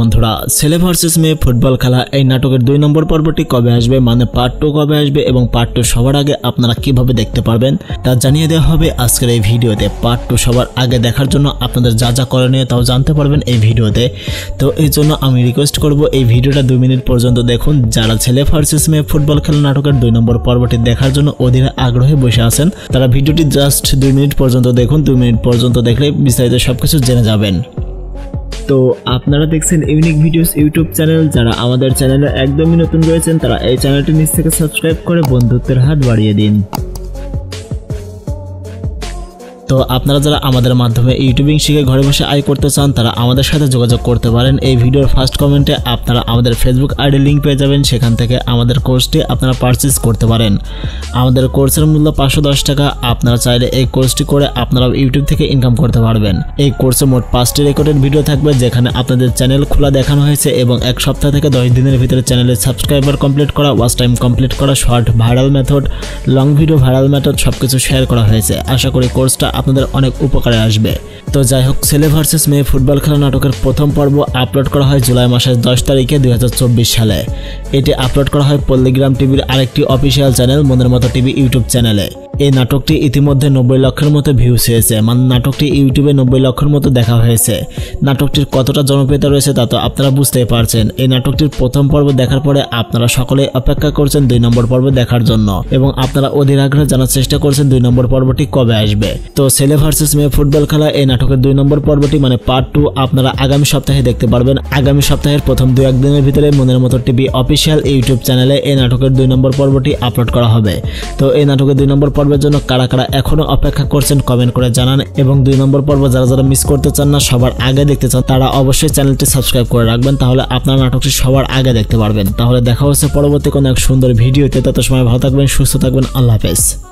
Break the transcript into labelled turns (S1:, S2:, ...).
S1: বন্ধুরা ছেলে ভার্সেস মেয়ে ফুটবল খেলা এই নাটকের দুই নম্বর পর্বটি কবে আসবে মানে পার্ট টু কবে আসবে এবং পার্ট টু সবার আগে আপনারা কিভাবে দেখতে পারবেন তা জানিয়ে দেওয়া হবে আজকের এই ভিডিওতে পার্ট টু সবার আগে দেখার জন্য আপনাদের যা যা করণীয় তাও জানতে পারবেন এই ভিডিওতে তো এই জন্য আমি রিকোয়েস্ট করব এই ভিডিওটা দুই মিনিট পর্যন্ত দেখুন যারা ছেলে ভার্সেস মেয়ে ফুটবল খেলা নাটকের দুই নম্বর পর্বটি দেখার জন্য অধীরে আগ্রহে বসে আছেন তারা ভিডিওটি জাস্ট দুই মিনিট পর্যন্ত দেখুন দুই মিনিট পর্যন্ত দেখলে বিস্তারিত সবকিছু জেনে যাবেন তো আপনারা দেখছেন ইউনিক ভিডিওস ইউটিউব চ্যানেল যারা আমাদের চ্যানেলে একদমই নতুন রয়েছেন তারা এই চ্যানেলটি নিচ থেকে সাবস্ক্রাইব করে বন্ধুত্বের হাত বাড়িয়ে দিন তো আপনারা যারা আমাদের মাধ্যমে ইউটিউবিং শিখে ঘরে বসে আয় করতে চান তারা আমাদের সাথে যোগাযোগ করতে পারেন এই ভিডিওর ফার্স্ট কমেন্টে আপনারা আমাদের ফেসবুক আইডি লিঙ্ক পেয়ে যাবেন সেখান থেকে আমাদের কোর্সটি আপনারা পারচেস করতে পারেন আমাদের কোর্সের মূল্য পাঁচশো দশ টাকা আপনারা চাইলে এই কোর্সটি করে আপনারা ইউটিউব থেকে ইনকাম করতে পারবেন এই কোর্সে মোট পাঁচটি রেকর্ডেড ভিডিও থাকবে যেখানে আপনাদের চ্যানেল খোলা দেখানো হয়েছে এবং এক সপ্তাহ থেকে দশ দিনের ভিতরে চ্যানেলের সাবস্ক্রাইবার কমপ্লিট করা ওয়াচ টাইম কমপ্লিট করা short viral method long video viral method সব কিছু শেয়ার করা হয়েছে আশা করি কোর্সটা আপনাদের অনেক উপকারে আসবে তো যাই হোক ছেলে ভার্সেস মেয়ে ফুটবল খেলা নাটকের প্রথম পর্ব আপলোড করা হয় জুলাই মাসের দশ তারিখে দুই সালে এটি আপলোড করা হয় পল্লিগ্রাম টিভির আরেকটি অফিসিয়াল চ্যানেল মনের মতো টিভি ইউটিউব চ্যানেলে এই নাটকটি ইতিমধ্যে নব্বই লক্ষের মতো ভিউস হয়েছে মানে নাটকটি ইউটিউবে নব্বই লক্ষের মতো দেখা হয়েছে নাটকটির কতটা জনপ্রিয়তা রয়েছে তা তো আপনারা বুঝতেই পারছেন এই নাটকটির প্রথম পর্ব দেখার পরে আপনারা সকলে অপেক্ষা করছেন দুই নম্বর পর্ব দেখার জন্য এবং আপনারা অধীর আগ্রহে জানার চেষ্টা করছেন দুই নম্বর পর্বটি কবে আসবে তো ছেলে ভার্সেস মেয়ে ফুটবল খেলা এই নাটকের দুই নম্বর পর্বটি মানে পার্ট টু আপনারা আগামী সপ্তাহে দেখতে পারবেন আগামী সপ্তাহের প্রথম দু একদিনের ভিতরে মনের মতো টিভি অফিসিয়াল ইউটিউব চ্যানেলে এই নাটকের দুই নম্বর পর্বটি আপলোড করা হবে তো এই নাটকের দুই নম্বর পর্বের জন্য কারা কারা এখনও অপেক্ষা করছেন কমেন্ট করে জানান এবং দুই নম্বর পর্ব যারা যারা মিস করতে চান না সবার আগে দেখতে চান তারা অবশ্যই চ্যানেলটি সাবস্ক্রাইব করে রাখবেন তাহলে আপনার নাটকটি সবার আগে দেখতে পারবেন তাহলে দেখা হচ্ছে পরবর্তী কোনো এক সুন্দর ভিডিওতে তত সময় ভালো থাকবেন সুস্থ থাকবেন আল্লাহ হাফেজ